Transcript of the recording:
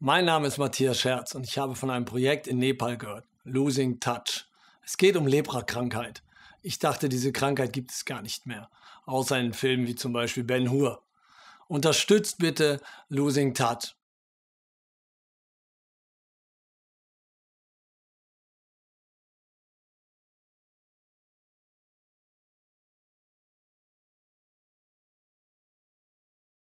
Mein Name ist Matthias Scherz und ich habe von einem Projekt in Nepal gehört, Losing Touch. Es geht um Lepra-Krankheit. Ich dachte, diese Krankheit gibt es gar nicht mehr, außer in Filmen wie zum Beispiel Ben Hur. Unterstützt bitte Losing Touch.